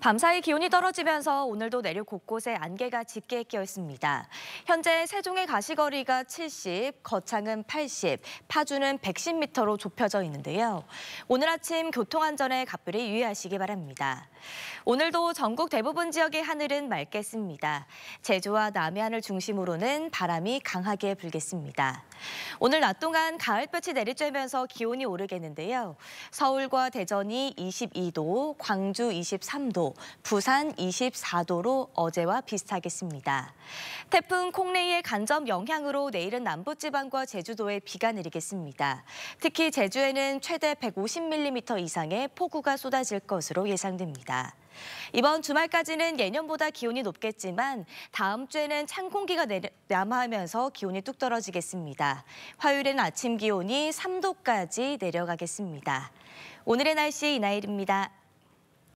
밤사이 기온이 떨어지면서 오늘도 내륙 곳곳에 안개가 짙게 끼어 있습니다. 현재 세종의 가시거리가 70, 거창은 80, 파주는 110m로 좁혀져 있는데요. 오늘 아침 교통안전에 각별히 유의하시기 바랍니다. 오늘도 전국 대부분 지역의 하늘은 맑겠습니다. 제주와 남해안을 중심으로는 바람이 강하게 불겠습니다. 오늘 낮 동안 가을볕이 내리쬐면서 기온이 오르겠는데요. 서울과 대전이 22도, 광주 23도, 부산 24도로 어제와 비슷하겠습니다. 태풍 콩레이의 간접 영향으로 내일은 남부지방과 제주도에 비가 내리겠습니다. 특히 제주에는 최대 150mm 이상의 폭우가 쏟아질 것으로 예상됩니다. 이번 주말까지는 예년보다 기온이 높겠지만 다음 주에는 찬 공기가 내려, 남하면서 기온이 뚝 떨어지겠습니다. 화요일엔 아침 기온이 3도까지 내려가겠습니다. 오늘의 날씨 이나일입니다.